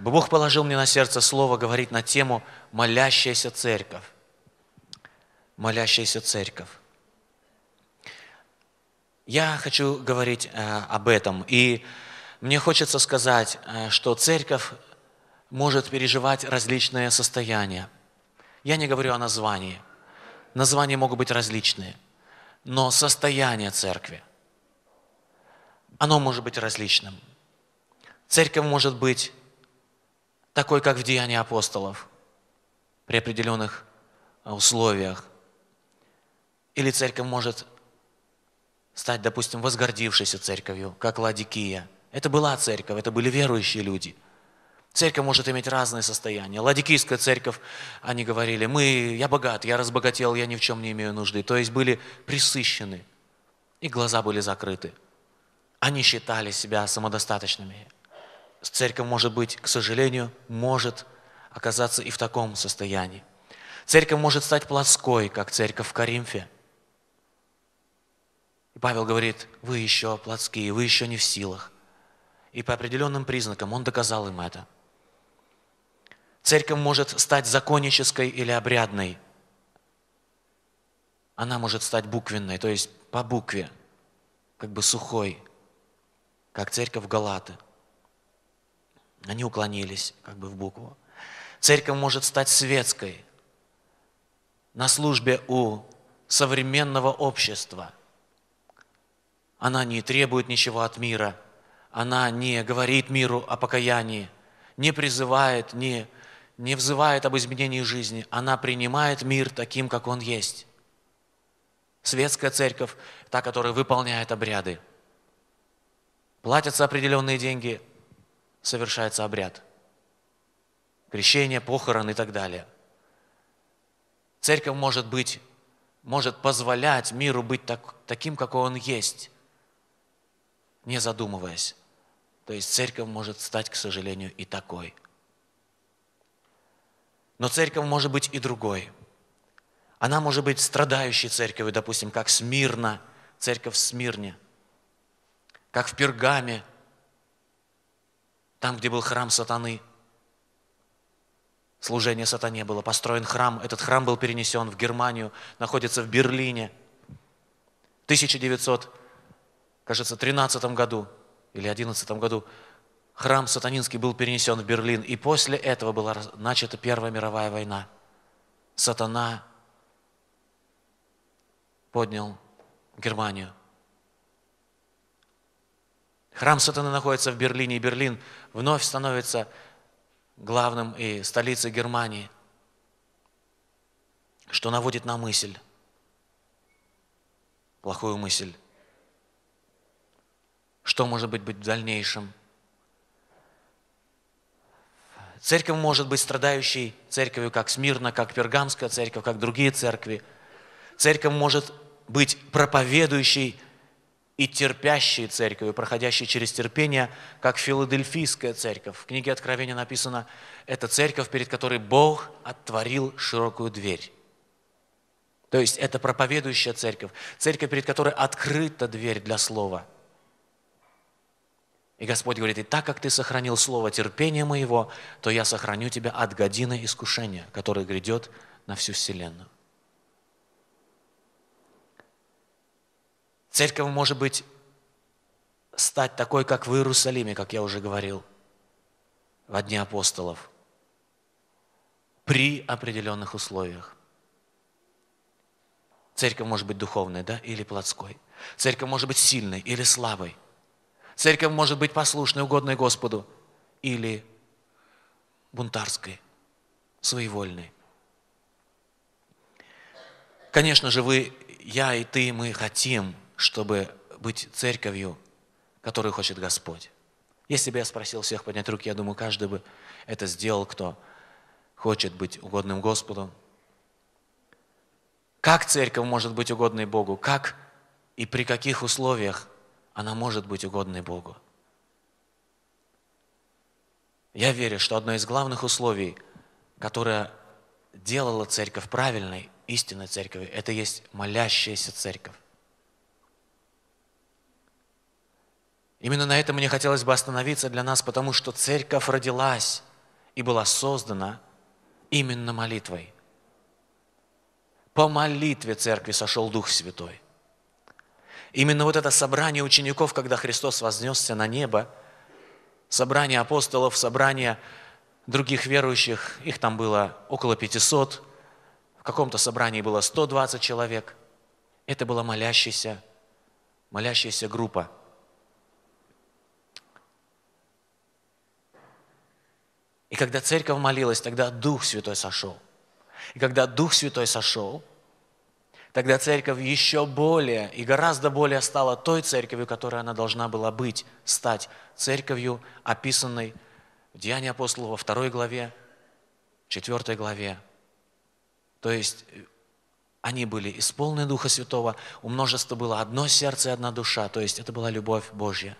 Бог положил мне на сердце слово говорить на тему «Молящаяся церковь». Молящаяся церковь. Я хочу говорить э, об этом. И мне хочется сказать, э, что церковь может переживать различные состояния. Я не говорю о названии. Названия могут быть различные. Но состояние церкви, оно может быть различным. Церковь может быть такой, как в Деянии апостолов, при определенных э, условиях. Или церковь может стать, допустим, возгордившейся церковью, как Ладикия. Это была церковь, это были верующие люди. Церковь может иметь разные состояния. Ладикийская церковь, они говорили, мы, я богат, я разбогател, я ни в чем не имею нужды. То есть были присыщены, и глаза были закрыты. Они считали себя самодостаточными церковь может быть, к сожалению, может оказаться и в таком состоянии. Церковь может стать плоской, как церковь в Каримфе. И Павел говорит, вы еще плотские, вы еще не в силах. И по определенным признакам он доказал им это. Церковь может стать законнической или обрядной. Она может стать буквенной, то есть по букве, как бы сухой, как церковь Галаты – они уклонились как бы в букву. Церковь может стать светской на службе у современного общества. Она не требует ничего от мира. Она не говорит миру о покаянии, не призывает, не, не взывает об изменении жизни. Она принимает мир таким, как он есть. Светская церковь, та, которая выполняет обряды. Платятся определенные деньги, совершается обряд. Крещение, похорон и так далее. Церковь может быть, может позволять миру быть так, таким, какой он есть, не задумываясь. То есть церковь может стать, к сожалению, и такой. Но церковь может быть и другой. Она может быть страдающей церковью, допустим, как Смирна, церковь в Смирне, как в Пергаме – там, где был храм сатаны, служение сатане было, построен храм. Этот храм был перенесен в Германию, находится в Берлине. В 1900, кажется, 13 году или 11 году храм сатанинский был перенесен в Берлин. И после этого была начата Первая мировая война. Сатана поднял Германию. Храм сатаны находится в Берлине, и Берлин вновь становится главным и столицей Германии, что наводит на мысль, плохую мысль, что может быть быть в дальнейшем. Церковь может быть страдающей церковью, как Смирна, как Пергамская церковь, как другие церкви. Церковь может быть проповедующей и терпящие церковью, проходящие через терпение, как филадельфийская церковь. В книге Откровения написано, это церковь, перед которой Бог отворил широкую дверь. То есть это проповедующая церковь, церковь, перед которой открыта дверь для слова. И Господь говорит, и так как ты сохранил слово терпения моего, то я сохраню тебя от годины искушения, которое грядет на всю вселенную. Церковь может быть стать такой, как в Иерусалиме, как я уже говорил, в одни апостолов, при определенных условиях. Церковь может быть духовной, да, или плотской. Церковь может быть сильной или слабой. Церковь может быть послушной, угодной Господу, или бунтарской, своевольной. Конечно же, вы, я и ты, мы хотим – чтобы быть церковью, которую хочет Господь. Если бы я спросил всех поднять руки, я думаю, каждый бы это сделал, кто хочет быть угодным Господу. Как церковь может быть угодной Богу? Как и при каких условиях она может быть угодной Богу? Я верю, что одно из главных условий, которое делало церковь правильной, истинной церковью, это есть молящаяся церковь. Именно на этом мне хотелось бы остановиться для нас, потому что церковь родилась и была создана именно молитвой. По молитве церкви сошел Дух Святой. Именно вот это собрание учеников, когда Христос вознесся на небо, собрание апостолов, собрание других верующих, их там было около 500, в каком-то собрании было 120 человек. Это была молящаяся, молящаяся группа – И когда церковь молилась, тогда Дух Святой сошел. И когда Дух Святой сошел, тогда церковь еще более и гораздо более стала той церковью, которой она должна была быть, стать церковью, описанной в Деянии апостола во второй главе, четвертой главе. То есть э, они были исполнены Духа Святого, у множества было одно сердце и одна душа, то есть это была любовь Божья.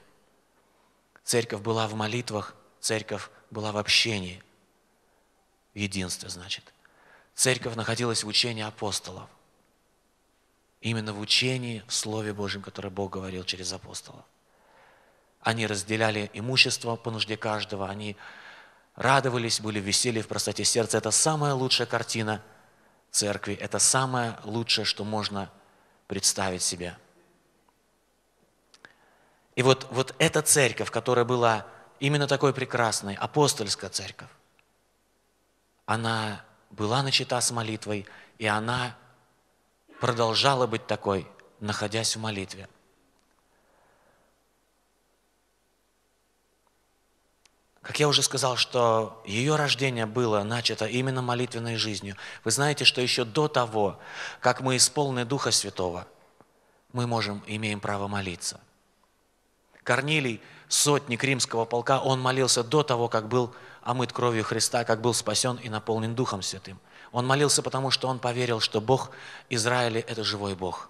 Церковь была в молитвах, церковь была в общении. В единстве, значит. Церковь находилась в учении апостолов. Именно в учении, в Слове Божьем, которое Бог говорил через апостолов. Они разделяли имущество по нужде каждого, они радовались, были весели в простоте сердца. Это самая лучшая картина церкви, это самое лучшее, что можно представить себе. И вот, вот эта церковь, которая была именно такой прекрасной, апостольская церковь, она была начата с молитвой, и она продолжала быть такой, находясь в молитве. Как я уже сказал, что ее рождение было начато именно молитвенной жизнью. Вы знаете, что еще до того, как мы исполнены Духа Святого, мы можем, имеем право молиться. Корнилий – сотник римского полка, он молился до того, как был омыт кровью Христа, как был спасен и наполнен Духом Святым. Он молился, потому что он поверил, что Бог Израиля – это живой Бог,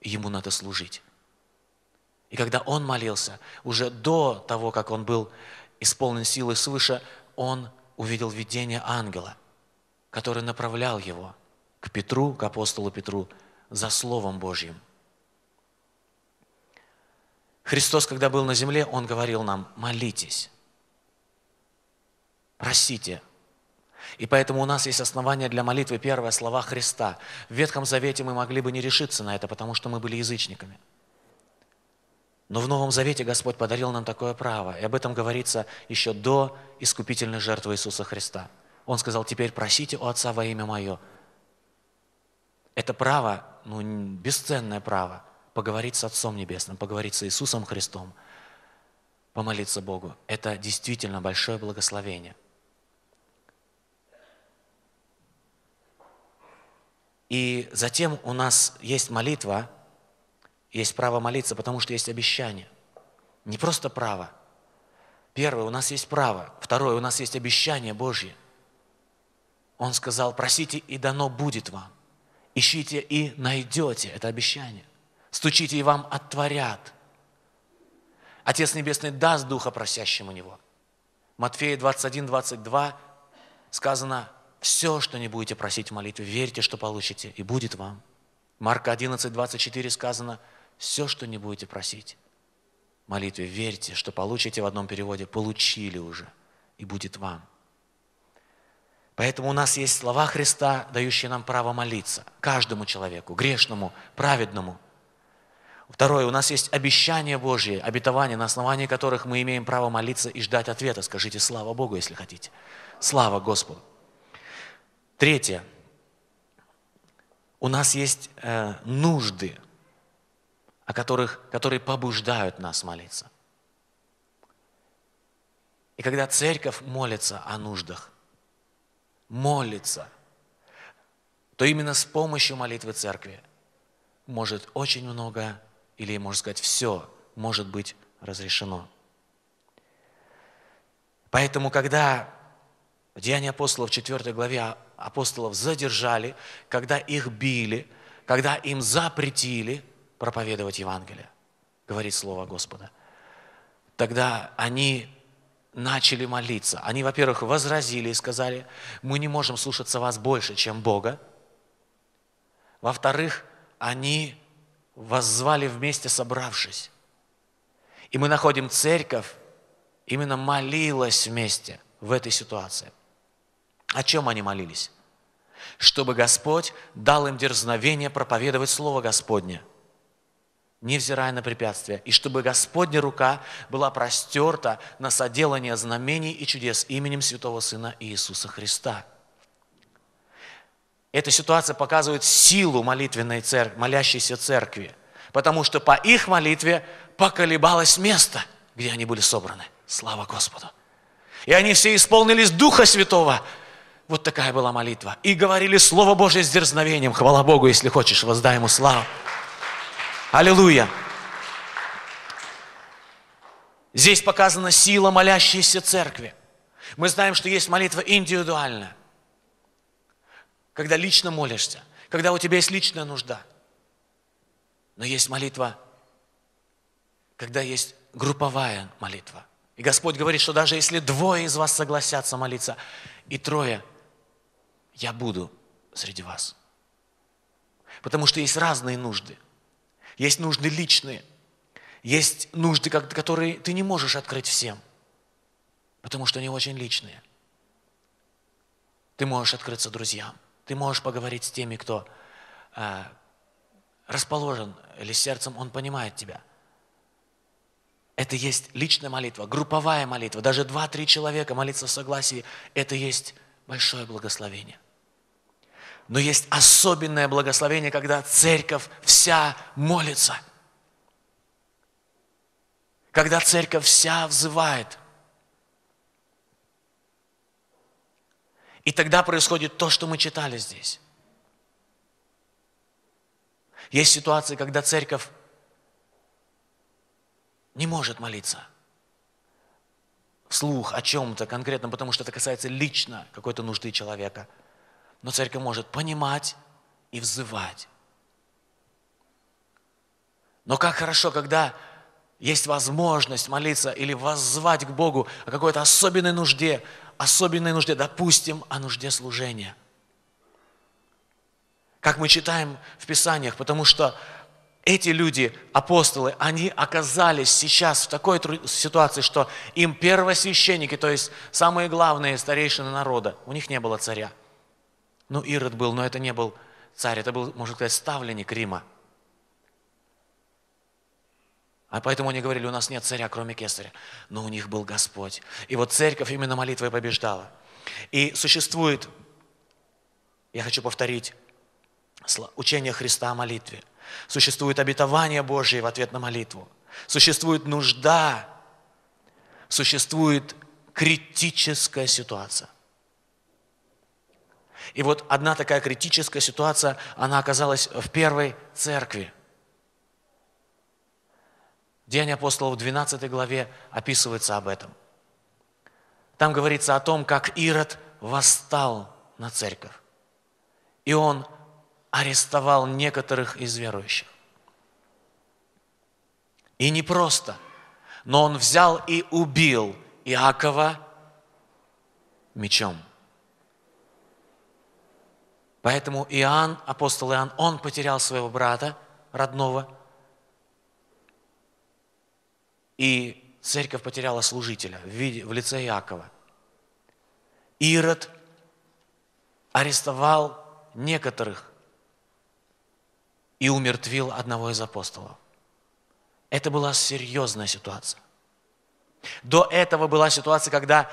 и ему надо служить. И когда он молился, уже до того, как он был исполнен силой свыше, он увидел видение ангела, который направлял его к Петру, к апостолу Петру, за Словом Божьим. Христос, когда был на земле, Он говорил нам, молитесь, просите. И поэтому у нас есть основания для молитвы. Первое, слова Христа. В Ветхом Завете мы могли бы не решиться на это, потому что мы были язычниками. Но в Новом Завете Господь подарил нам такое право. И об этом говорится еще до искупительной жертвы Иисуса Христа. Он сказал, теперь просите у Отца во имя Мое. Это право, ну, бесценное право – поговорить с Отцом Небесным, поговорить с Иисусом Христом, помолиться Богу. Это действительно большое благословение. И затем у нас есть молитва, есть право молиться, потому что есть обещание. Не просто право. Первое, у нас есть право. Второе, у нас есть обещание Божье. Он сказал, просите и дано будет вам. Ищите и найдете это обещание. Стучите, и вам отворят. Отец Небесный даст Духа просящему Него. Матфея 21, 22 сказано, все, что не будете просить в молитве, верьте, что получите, и будет вам. Марка 11, 24 сказано, все, что не будете просить в молитве, верьте, что получите в одном переводе, получили уже, и будет вам. Поэтому у нас есть слова Христа, дающие нам право молиться, каждому человеку, грешному, праведному – Второе, у нас есть обещания Божьи, обетования, на основании которых мы имеем право молиться и ждать ответа. Скажите «Слава Богу», если хотите. Слава Господу. Третье, у нас есть э, нужды, о которых, которые побуждают нас молиться. И когда церковь молится о нуждах, молится, то именно с помощью молитвы церкви может очень многое или, можно сказать, все может быть разрешено. Поэтому, когда Деяния апостолов в 4 главе а, апостолов задержали, когда их били, когда им запретили проповедовать Евангелие, говорит Слово Господа, тогда они начали молиться. Они, во-первых, возразили и сказали, мы не можем слушаться вас больше, чем Бога. Во-вторых, они воззвали вместе, собравшись. И мы находим церковь, именно молилась вместе в этой ситуации. О чем они молились? Чтобы Господь дал им дерзновение проповедовать Слово Господне, невзирая на препятствия, и чтобы Господня рука была простерта на соделание знамений и чудес именем Святого Сына Иисуса Христа – эта ситуация показывает силу молитвенной церкви, молящейся церкви, потому что по их молитве поколебалось место, где они были собраны. Слава Господу! И они все исполнились Духа Святого. Вот такая была молитва. И говорили Слово Божье с дерзновением. Хвала Богу, если хочешь, воздай Ему славу. Аллилуйя! Здесь показана сила молящейся церкви. Мы знаем, что есть молитва индивидуальная когда лично молишься, когда у тебя есть личная нужда. Но есть молитва, когда есть групповая молитва. И Господь говорит, что даже если двое из вас согласятся молиться, и трое, я буду среди вас. Потому что есть разные нужды. Есть нужды личные, есть нужды, которые ты не можешь открыть всем, потому что они очень личные. Ты можешь открыться друзьям. Ты можешь поговорить с теми, кто а, расположен или сердцем, он понимает тебя. Это есть личная молитва, групповая молитва. Даже два-три человека молиться в согласии – это есть большое благословение. Но есть особенное благословение, когда церковь вся молится. Когда церковь вся взывает – И тогда происходит то, что мы читали здесь. Есть ситуации, когда церковь не может молиться вслух о чем-то конкретном, потому что это касается лично какой-то нужды человека. Но церковь может понимать и взывать. Но как хорошо, когда есть возможность молиться или воззвать к Богу о какой-то особенной нужде, особенной нужде, допустим, о нужде служения. Как мы читаем в Писаниях, потому что эти люди, апостолы, они оказались сейчас в такой ситуации, что им первосвященники, то есть самые главные старейшины народа, у них не было царя. Ну, Ирод был, но это не был царь, это был, можно сказать, ставленник Рима – а поэтому они говорили, у нас нет царя, кроме кесаря. Но у них был Господь. И вот церковь именно молитвой побеждала. И существует, я хочу повторить, учение Христа о молитве. Существует обетование Божие в ответ на молитву. Существует нужда. Существует критическая ситуация. И вот одна такая критическая ситуация, она оказалась в первой церкви. Деяния апостолов в 12 главе описывается об этом. Там говорится о том, как Ирод восстал на церковь. И он арестовал некоторых из верующих. И не просто, но он взял и убил Иакова мечом. Поэтому Иоанн, апостол Иоанн, он потерял своего брата родного – и церковь потеряла служителя в, виде, в лице Иакова. Ирод арестовал некоторых и умертвил одного из апостолов. Это была серьезная ситуация. До этого была ситуация, когда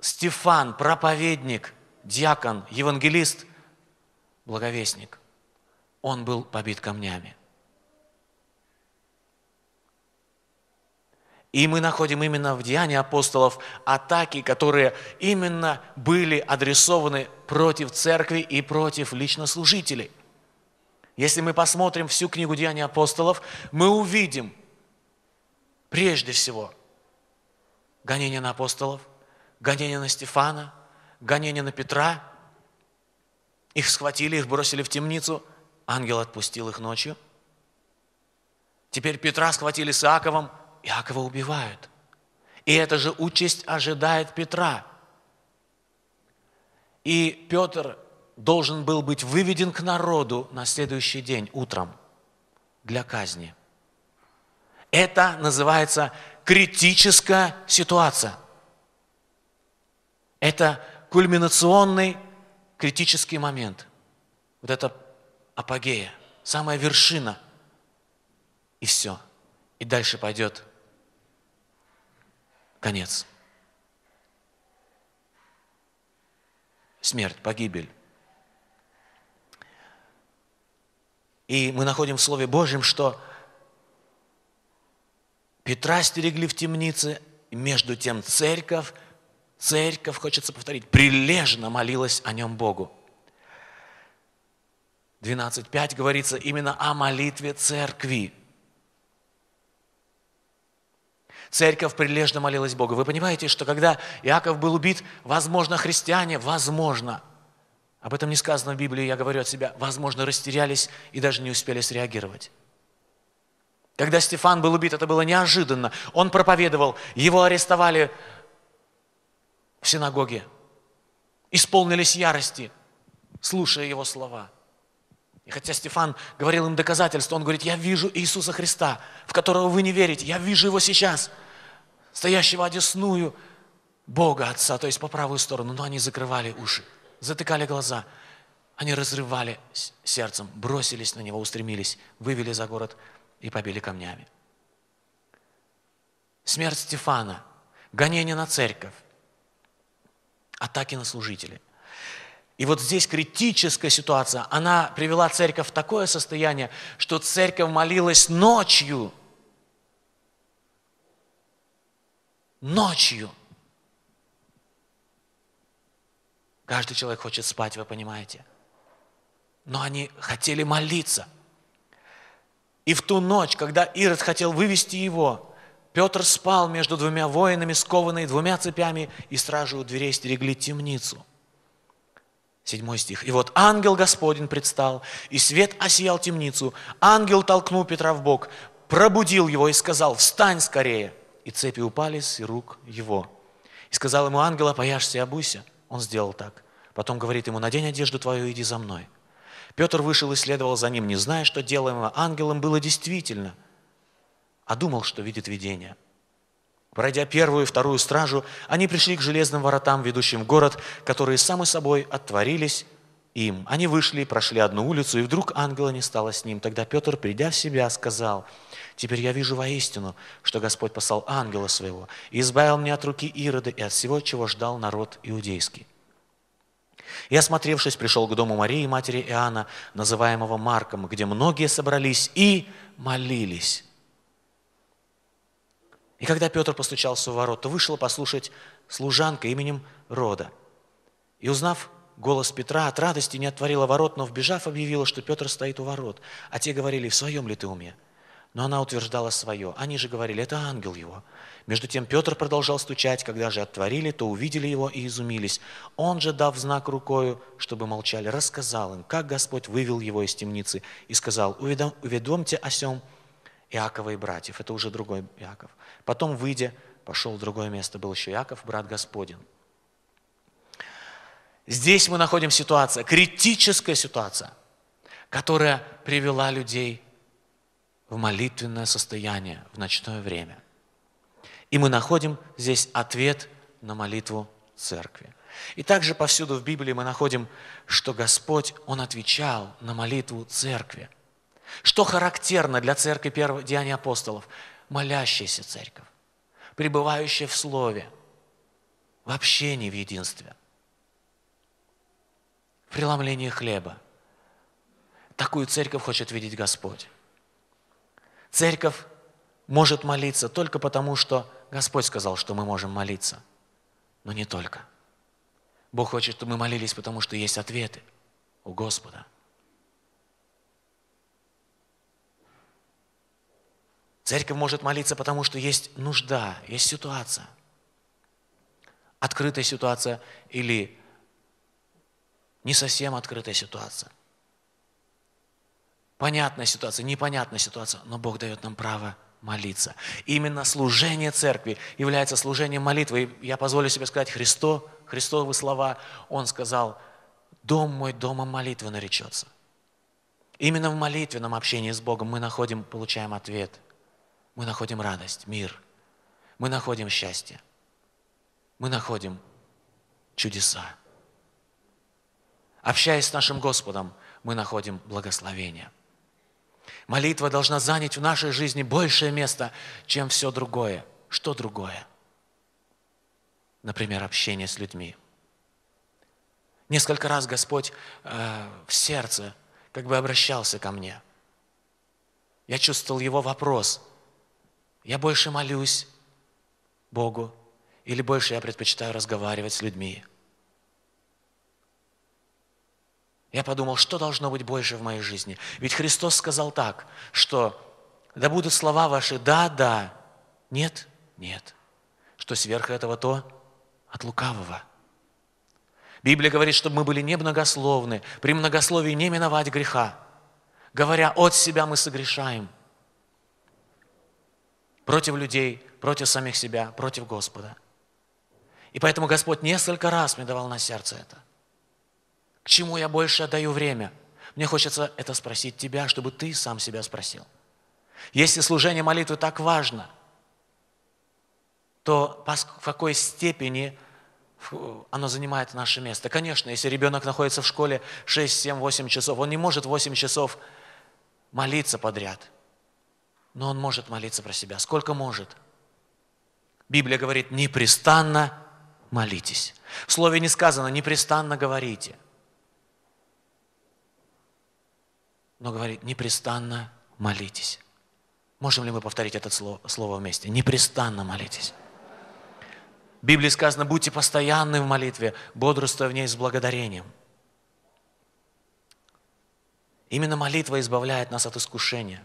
Стефан, проповедник, диакон, евангелист, благовестник, он был побит камнями. И мы находим именно в Деянии апостолов атаки, которые именно были адресованы против церкви и против лично служителей. Если мы посмотрим всю книгу Деяний апостолов, мы увидим прежде всего гонение на апостолов, гонение на Стефана, гонение на Петра. Их схватили, их бросили в темницу. Ангел отпустил их ночью. Теперь Петра схватили с Иаковом – Иакова убивают. И эта же участь ожидает Петра. И Петр должен был быть выведен к народу на следующий день утром для казни. Это называется критическая ситуация. Это кульминационный критический момент. Вот это апогея, самая вершина. И все. И дальше пойдет конец. Смерть, погибель. И мы находим в Слове Божьем, что Петра стерегли в темнице, и между тем церковь, церковь, хочется повторить, прилежно молилась о нем Богу. 12.5 говорится именно о молитве церкви – Церковь прилежно молилась Богу. Вы понимаете, что когда Иаков был убит, возможно, христиане, возможно, об этом не сказано в Библии, я говорю от себя, возможно, растерялись и даже не успели среагировать. Когда Стефан был убит, это было неожиданно. Он проповедовал, его арестовали в синагоге, исполнились ярости, слушая его слова – и хотя Стефан говорил им доказательства, он говорит, я вижу Иисуса Христа, в которого вы не верите, я вижу его сейчас, стоящего одесную Бога Отца, то есть по правую сторону. Но они закрывали уши, затыкали глаза, они разрывали сердцем, бросились на него, устремились, вывели за город и побили камнями. Смерть Стефана, гонение на церковь, атаки на служителей – и вот здесь критическая ситуация, она привела церковь в такое состояние, что церковь молилась ночью. Ночью. Каждый человек хочет спать, вы понимаете. Но они хотели молиться. И в ту ночь, когда Ирод хотел вывести его, Петр спал между двумя воинами, скованный двумя цепями, и стражи у дверей стерегли темницу – Седьмой стих. «И вот ангел Господень предстал, и свет осиял темницу. Ангел толкнул Петра в бок, пробудил его и сказал, «Встань скорее!» И цепи упали с рук его. И сказал ему ангел, «Опояшься и обуйся». Он сделал так. Потом говорит ему, «Надень одежду твою иди за мной». Петр вышел и следовал за ним, не зная, что делаемое ангелом было действительно, а думал, что видит видение – Пройдя первую и вторую стражу, они пришли к железным воротам, ведущим в город, которые сами собой отворились им. Они вышли, прошли одну улицу, и вдруг ангела не стало с ним. Тогда Петр, придя в себя, сказал, «Теперь я вижу воистину, что Господь послал ангела своего и избавил меня от руки Ирода и от всего, чего ждал народ иудейский». И, осмотревшись, пришел к дому Марии, матери Иоанна, называемого Марком, где многие собрались и молились. И когда Петр постучался у ворот, то вышла послушать служанка именем Рода. И узнав голос Петра, от радости не отворила ворот, но, вбежав, объявила, что Петр стоит у ворот. А те говорили, в своем ли ты уме? Но она утверждала свое. Они же говорили, это ангел его. Между тем Петр продолжал стучать. Когда же отворили, то увидели его и изумились. Он же, дав знак рукою, чтобы молчали, рассказал им, как Господь вывел его из темницы и сказал, уведомьте о сем Иакова и братьев. Это уже другой Иаков. Потом, выйдя, пошел в другое место. Был еще Иаков, брат Господень. Здесь мы находим ситуацию, критическая ситуация, которая привела людей в молитвенное состояние в ночное время. И мы находим здесь ответ на молитву церкви. И также повсюду в Библии мы находим, что Господь, Он отвечал на молитву церкви. Что характерно для церкви первого Деяния апостолов? Молящаяся церковь, пребывающая в слове, в общении, в единстве, в преломлении хлеба. Такую церковь хочет видеть Господь. Церковь может молиться только потому, что Господь сказал, что мы можем молиться. Но не только. Бог хочет, чтобы мы молились, потому что есть ответы у Господа – Церковь может молиться, потому что есть нужда, есть ситуация. Открытая ситуация или не совсем открытая ситуация. Понятная ситуация, непонятная ситуация, но Бог дает нам право молиться. Именно служение церкви является служением молитвы. И я позволю себе сказать Христо, Христовы слова. Он сказал, «Дом мой, дома молитвы наречется». Именно в молитвенном общении с Богом мы находим, получаем ответ – мы находим радость, мир, мы находим счастье, мы находим чудеса. Общаясь с нашим Господом, мы находим благословение. Молитва должна занять в нашей жизни большее место, чем все другое. Что другое? Например, общение с людьми. Несколько раз Господь э, в сердце как бы обращался ко мне. Я чувствовал Его вопрос – я больше молюсь Богу, или больше я предпочитаю разговаривать с людьми. Я подумал, что должно быть больше в моей жизни. Ведь Христос сказал так, что да будут слова ваши «да, да», «нет, нет», что сверх этого то от лукавого. Библия говорит, чтобы мы были немногословны, при многословии не миновать греха. Говоря «от себя» мы согрешаем против людей, против самих себя, против Господа. И поэтому Господь несколько раз мне давал на сердце это. К чему я больше отдаю время? Мне хочется это спросить тебя, чтобы ты сам себя спросил. Если служение молитвы так важно, то в какой степени оно занимает наше место. Конечно, если ребенок находится в школе 6, 7, 8 часов, он не может 8 часов молиться подряд – но он может молиться про себя. Сколько может? Библия говорит, непрестанно молитесь. В слове не сказано, непрестанно говорите. Но говорит, непрестанно молитесь. Можем ли мы повторить это слово, слово вместе? Непрестанно молитесь. В Библии сказано, будьте постоянны в молитве, бодрствуя в ней с благодарением. Именно молитва избавляет нас от искушения,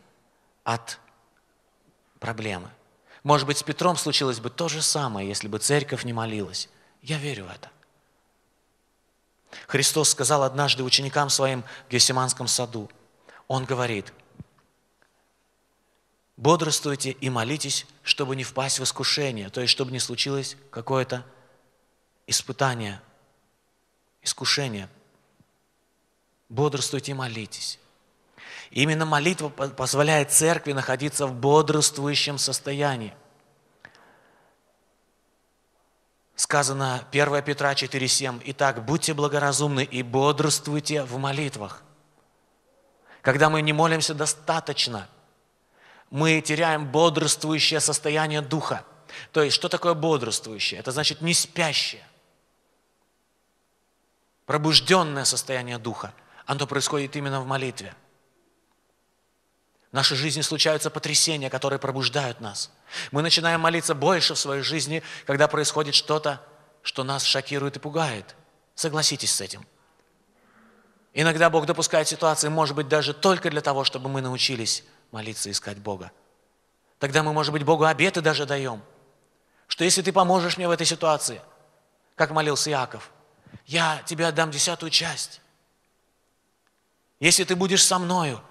от проблемы. Может быть, с Петром случилось бы то же самое, если бы церковь не молилась. Я верю в это. Христос сказал однажды ученикам своим в Гесеманском саду. Он говорит, бодрствуйте и молитесь, чтобы не впасть в искушение, то есть чтобы не случилось какое-то испытание, искушение. Бодрствуйте и молитесь. Именно молитва позволяет церкви находиться в бодрствующем состоянии. Сказано 1 Петра 4,7. Итак, будьте благоразумны и бодрствуйте в молитвах. Когда мы не молимся достаточно, мы теряем бодрствующее состояние духа. То есть, что такое бодрствующее? Это значит не спящее. Пробужденное состояние духа. Оно происходит именно в молитве. В нашей жизни случаются потрясения, которые пробуждают нас. Мы начинаем молиться больше в своей жизни, когда происходит что-то, что нас шокирует и пугает. Согласитесь с этим. Иногда Бог допускает ситуации, может быть, даже только для того, чтобы мы научились молиться и искать Бога. Тогда мы, может быть, Богу обеты даже даем, что если ты поможешь мне в этой ситуации, как молился Иаков, я тебе отдам десятую часть. Если ты будешь со мною,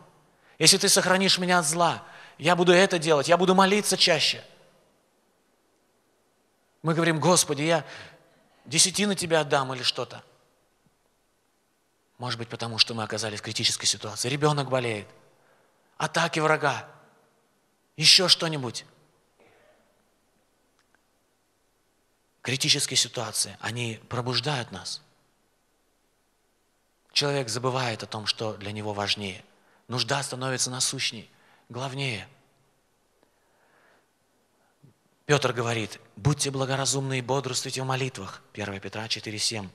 если ты сохранишь меня от зла, я буду это делать, я буду молиться чаще. Мы говорим, Господи, я десятины Тебе отдам или что-то. Может быть, потому что мы оказались в критической ситуации. Ребенок болеет, атаки врага, еще что-нибудь. Критические ситуации, они пробуждают нас. Человек забывает о том, что для него важнее. Нужда становится насущней, главнее. Петр говорит, будьте благоразумны и бодрствуйте в молитвах. 1 Петра 4,7.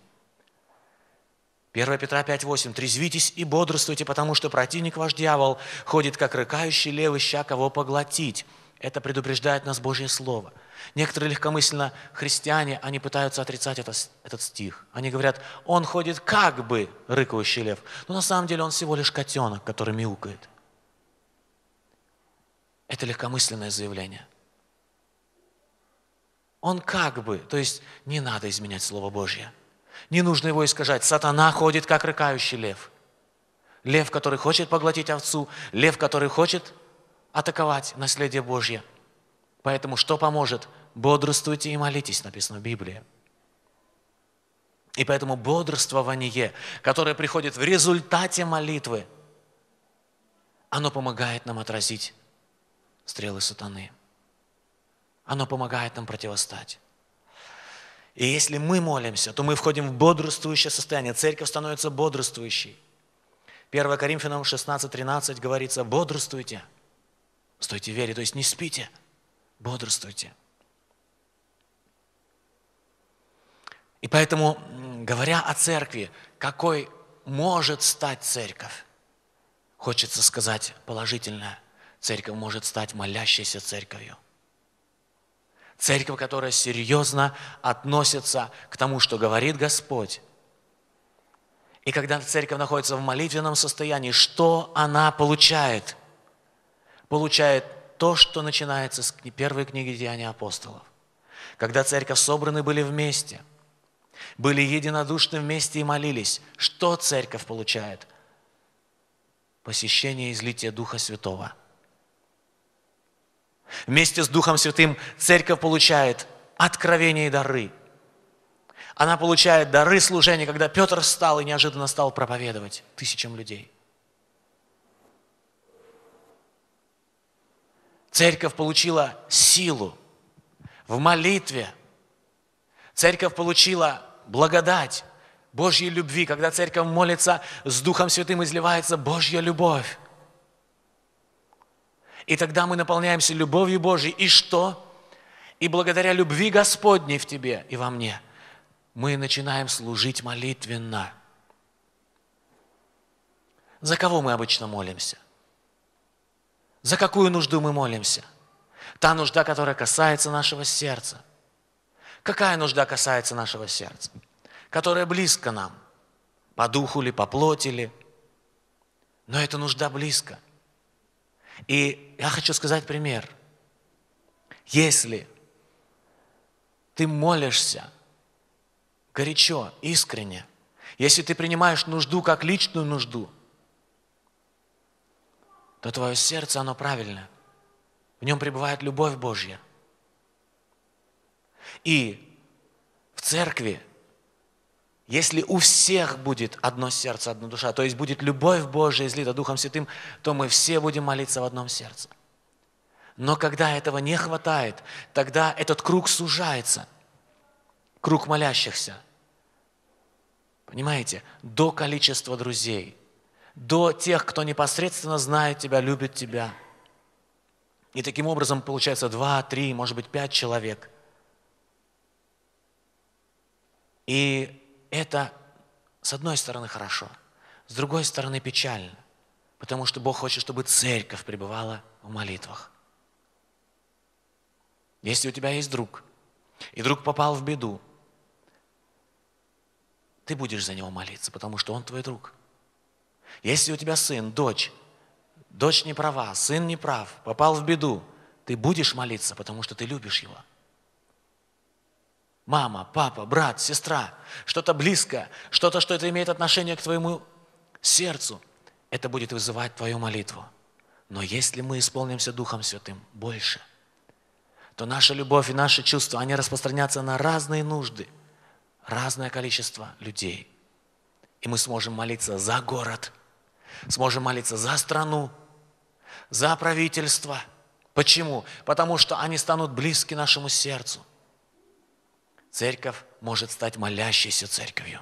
1 Петра 5,8. «Трезвитесь и бодрствуйте, потому что противник ваш дьявол ходит, как рыкающий лев, ища кого поглотить». Это предупреждает нас Божье Слово. Некоторые легкомысленно христиане, они пытаются отрицать это, этот стих. Они говорят, он ходит как бы рыкающий лев, но на самом деле он всего лишь котенок, который мяукает. Это легкомысленное заявление. Он как бы, то есть не надо изменять Слово Божье. Не нужно его искажать. Сатана ходит как рыкающий лев. Лев, который хочет поглотить овцу, лев, который хочет атаковать наследие Божье. Поэтому что поможет? Бодрствуйте и молитесь, написано в Библии. И поэтому бодрствование, которое приходит в результате молитвы, оно помогает нам отразить стрелы сатаны. Оно помогает нам противостать. И если мы молимся, то мы входим в бодрствующее состояние. Церковь становится бодрствующей. 1 Коринфянам 16:13 говорится, бодрствуйте – Стойте в вере, то есть не спите, бодрствуйте. И поэтому, говоря о церкви, какой может стать церковь, хочется сказать положительное. Церковь может стать молящейся церковью. Церковь, которая серьезно относится к тому, что говорит Господь. И когда церковь находится в молитвенном состоянии, что она получает – получает то, что начинается с первой книги Деяний апостолов. Когда церковь собраны были вместе, были единодушны вместе и молились, что церковь получает? Посещение и излитие Духа Святого. Вместе с Духом Святым церковь получает откровение и дары. Она получает дары служения, когда Петр встал и неожиданно стал проповедовать тысячам людей. Церковь получила силу в молитве. Церковь получила благодать Божьей любви. Когда церковь молится, с Духом Святым изливается Божья любовь. И тогда мы наполняемся любовью Божьей. И что? И благодаря любви Господней в тебе и во мне мы начинаем служить молитвенно. За кого мы обычно молимся? За какую нужду мы молимся? Та нужда, которая касается нашего сердца. Какая нужда касается нашего сердца? Которая близка нам. По духу ли, по плоти ли. Но эта нужда близко. И я хочу сказать пример. Если ты молишься горячо, искренне, если ты принимаешь нужду как личную нужду, то твое сердце, оно правильное. В нем пребывает любовь Божья. И в церкви, если у всех будет одно сердце, одна душа, то есть будет любовь Божья излита Духом Святым, то мы все будем молиться в одном сердце. Но когда этого не хватает, тогда этот круг сужается, круг молящихся. Понимаете, до количества друзей – до тех, кто непосредственно знает тебя, любит тебя. И таким образом получается два, три, может быть, пять человек. И это, с одной стороны, хорошо, с другой стороны, печально, потому что Бог хочет, чтобы церковь пребывала в молитвах. Если у тебя есть друг, и друг попал в беду, ты будешь за него молиться, потому что он твой друг – если у тебя сын, дочь, дочь не права, сын не прав, попал в беду, ты будешь молиться, потому что ты любишь его. Мама, папа, брат, сестра, что-то близкое, что-то, что это имеет отношение к твоему сердцу, это будет вызывать твою молитву. Но если мы исполнимся Духом Святым больше, то наша любовь и наши чувства, они распространятся на разные нужды, разное количество людей. И мы сможем молиться за город – сможем молиться за страну, за правительство. Почему? Потому что они станут близки нашему сердцу. Церковь может стать молящейся церковью.